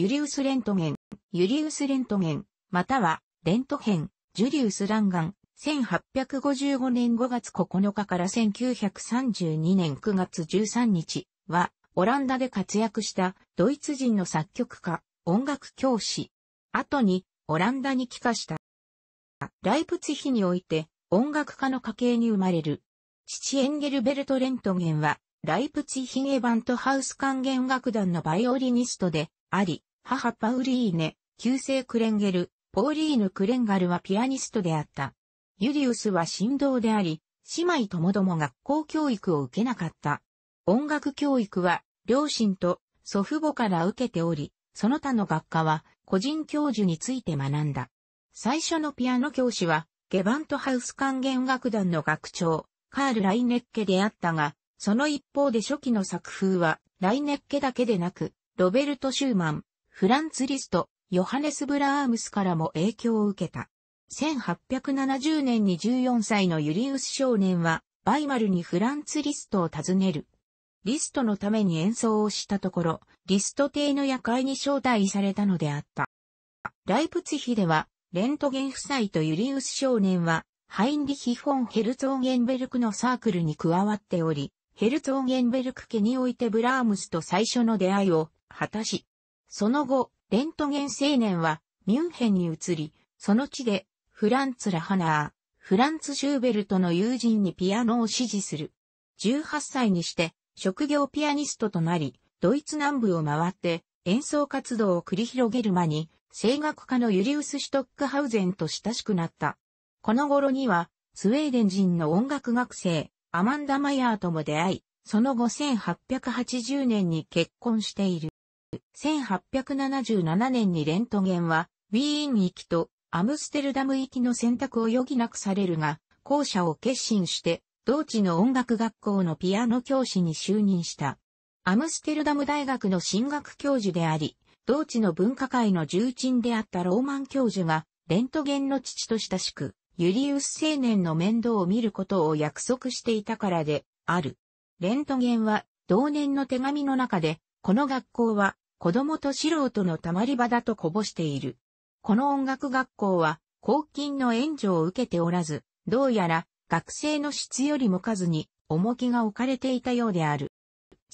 ユリウスレントゲン、ユリウスレントゲン、または、レントヘン、ジュリウス・ランガン、1855年5月9日から1932年9月13日は、オランダで活躍したドイツ人の作曲家、音楽教師。後に、オランダに帰化した。ライプツヒにおいて、音楽家の家系に生まれる。父エンゲルベルト・レントゲンは、ライプツヒゲバントハウス管弦楽団のバイオリニストであり、母パウリーネ、旧姓クレンゲル、ポーリーヌ・クレンガルはピアニストであった。ユリウスは神童であり、姉妹ともども学校教育を受けなかった。音楽教育は、両親と祖父母から受けており、その他の学科は、個人教授について学んだ。最初のピアノ教師は、ゲバントハウス管弦楽団の学長、カール・ライネッケであったが、その一方で初期の作風は、ライネッケだけでなく、ロベルト・シューマン、フランツ・リスト、ヨハネス・ブラームスからも影響を受けた。1870年に14歳のユリウス少年は、バイマルにフランツ・リストを訪ねる。リストのために演奏をしたところ、リスト邸の夜会に招待されたのであった。ライプツヒでは、レントゲン夫妻とユリウス少年は、ハインリヒ・フォン・ヘルツォーゲンベルクのサークルに加わっており、ヘルツォーゲンベルク家においてブラームスと最初の出会いを果たし、その後、レントゲン青年はミュンヘンに移り、その地でフランツ・ラハナー、フランツ・シューベルトの友人にピアノを指示する。18歳にして職業ピアニストとなり、ドイツ南部を回って演奏活動を繰り広げる間に、声楽家のユリウス・シュトックハウゼンと親しくなった。この頃には、スウェーデン人の音楽学生、アマンダ・マヤーとも出会い、その後1880年に結婚している。1877年にレントゲンは、ウィーン行きとアムステルダム行きの選択を余儀なくされるが、後者を決心して、同地の音楽学校のピアノ教師に就任した。アムステルダム大学の進学教授であり、同地の文化界の重鎮であったローマン教授が、レントゲンの父と親しく、ユリウス青年の面倒を見ることを約束していたからで、ある。レントゲンは、同年の手紙の中で、この学校は子供と素人のたまり場だとこぼしている。この音楽学校は公金の援助を受けておらず、どうやら学生の質よりも数に重きが置かれていたようである。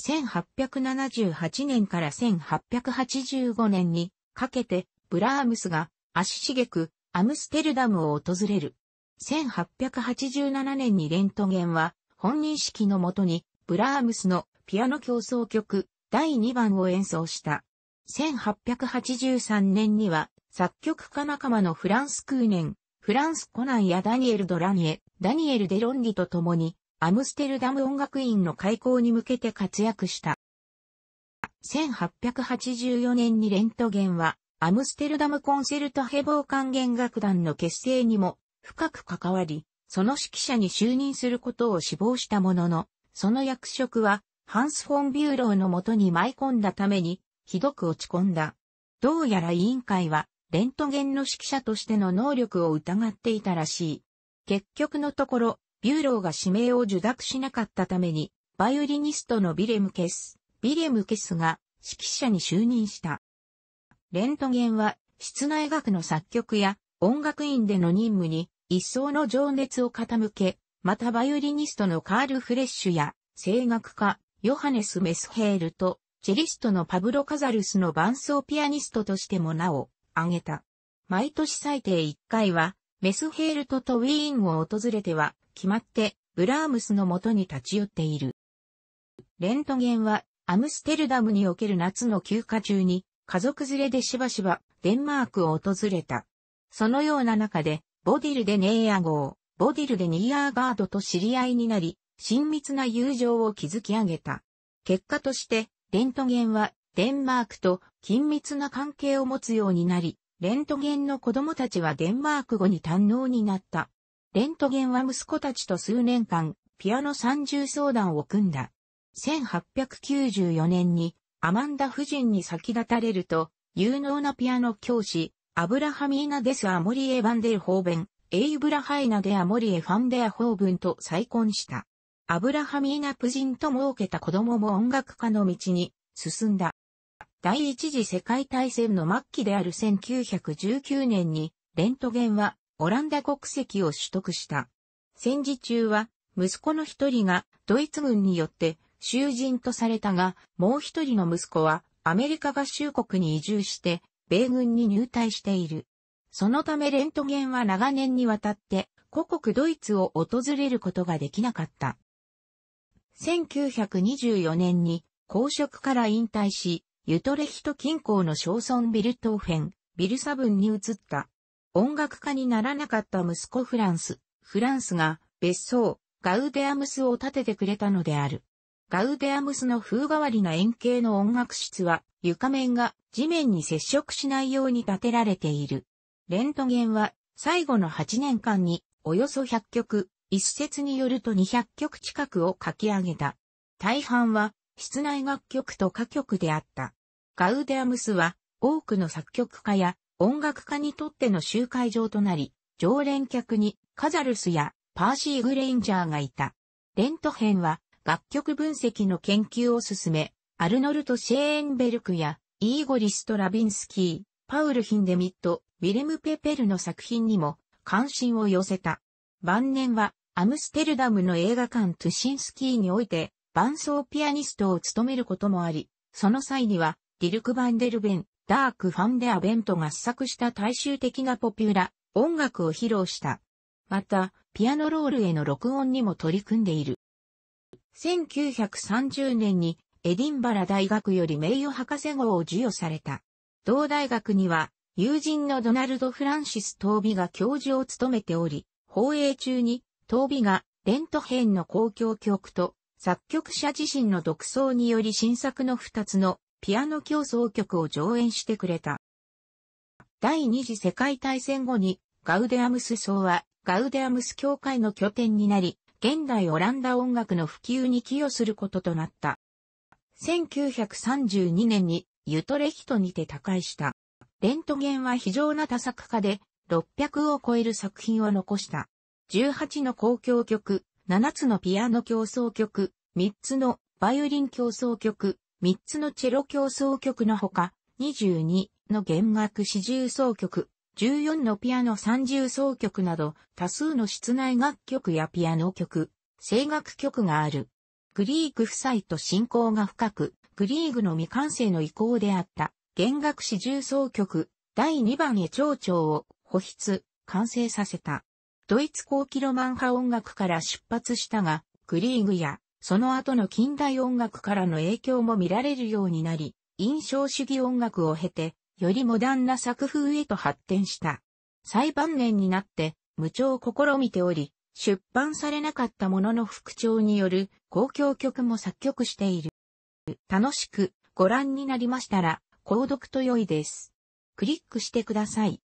1878年から1885年にかけてブラームスが足しげくアムステルダムを訪れる。1887年にレントゲンは本人式のもとにブラームスのピアノ競争曲第2番を演奏した。1883年には、作曲家仲間のフランス・クーネン、フランス・コナンやダニエル・ドラニエ、ダニエル・デロンリと共に、アムステルダム音楽院の開校に向けて活躍した。1884年にレントゲンは、アムステルダムコンセルトヘボー管弦楽団の結成にも深く関わり、その指揮者に就任することを志望したものの、その役職はハンス・フォン・ビューローのもとに舞い込んだために、ひどく落ち込んだ。どうやら委員会は、レントゲンの指揮者としての能力を疑っていたらしい。結局のところ、ビューローが指名を受諾しなかったために、バイオリニストのビレム・ケス、ビレム・ケスが指揮者に就任した。レントゲンは、室内楽の作曲や音楽院での任務に一層の情熱を傾け、またバイオリニストのカール・フレッシュや声楽家、ヨハネス・メスヘールと、チェリストのパブロ・カザルスの伴奏ピアニストとしても名を挙げた。毎年最低1回は、メスヘールトとウィーンを訪れては、決まって、ブラームスのもとに立ち寄っている。レントゲンは、アムステルダムにおける夏の休暇中に、家族連れでしばしば、デンマークを訪れた。そのような中で、ボディルでネーア号、ボディルでニーアーガードと知り合いになり、親密な友情を築き上げた。結果として、レントゲンはデンマークと緊密な関係を持つようになり、レントゲンの子供たちはデンマーク語に堪能になった。レントゲンは息子たちと数年間、ピアノ三重相談を組んだ。1894年にアマンダ夫人に先立たれると、有能なピアノ教師、アブラハミーナ・デス・アモリエ・ヴァンデル・ホーベン、エイブラハイナ・デ・アモリエ・ファンデア・ホーブンと再婚した。アブラハミーナ夫人と設けた子供も音楽家の道に進んだ。第一次世界大戦の末期である1919年に、レントゲンはオランダ国籍を取得した。戦時中は、息子の一人がドイツ軍によって囚人とされたが、もう一人の息子はアメリカ合衆国に移住して、米軍に入隊している。そのためレントゲンは長年にわたって、故国ドイツを訪れることができなかった。1924年に公職から引退し、ユトレヒト近郊の小村ビルトーフェン、ビルサブンに移った。音楽家にならなかった息子フランス、フランスが別荘、ガウデアムスを建ててくれたのである。ガウデアムスの風変わりな円形の音楽室は床面が地面に接触しないように建てられている。レントゲンは最後の8年間におよそ100曲一説によると200曲近くを書き上げた。大半は室内楽曲と歌曲であった。ガウデアムスは多くの作曲家や音楽家にとっての集会場となり、常連客にカザルスやパーシー・グレインジャーがいた。レント編は楽曲分析の研究を進め、アルノルト・シェーンベルクやイーゴリ・ストラビンスキー、パウル・ヒンデミット、ウィレム・ペペルの作品にも関心を寄せた。晩年はアムステルダムの映画館トゥシンスキーにおいて、伴奏ピアニストを務めることもあり、その際には、ディルク・バンデルベン、ダーク・ファンデ・アベントが試作した大衆的なポピュラ、音楽を披露した。また、ピアノロールへの録音にも取り組んでいる。1930年にエディンバラ大学より名誉博士号を授与された。同大学には友人のドナルド・フランシス・トービが教授を務めており、放映中に東美がレントヘンの公共曲と作曲者自身の独奏により新作の2つのピアノ競争曲を上演してくれた。第二次世界大戦後にガウデアムス層はガウデアムス教会の拠点になり、現代オランダ音楽の普及に寄与することとなった。1932年にユトレヒトにて他界した。レントゲンは非常な多作家で600を超える作品を残した。18の交響曲、7つのピアノ競争曲、3つのバイオリン競争曲、3つのチェロ競争曲のほか、22の弦楽四重奏曲、14のピアノ三重奏曲など、多数の室内楽曲やピアノ曲、声楽曲がある。グリーグ夫妻と親交が深く、グリーグの未完成の意向であった、弦楽四重奏曲、第2番へ蝶々を、保筆、完成させた。ドイツ高期ロマン派音楽から出発したが、クリーグや、その後の近代音楽からの影響も見られるようになり、印象主義音楽を経て、よりモダンな作風へと発展した。最晩年になって、無調を試みており、出版されなかったものの復調による公共曲も作曲している。楽しくご覧になりましたら、購読と良いです。クリックしてください。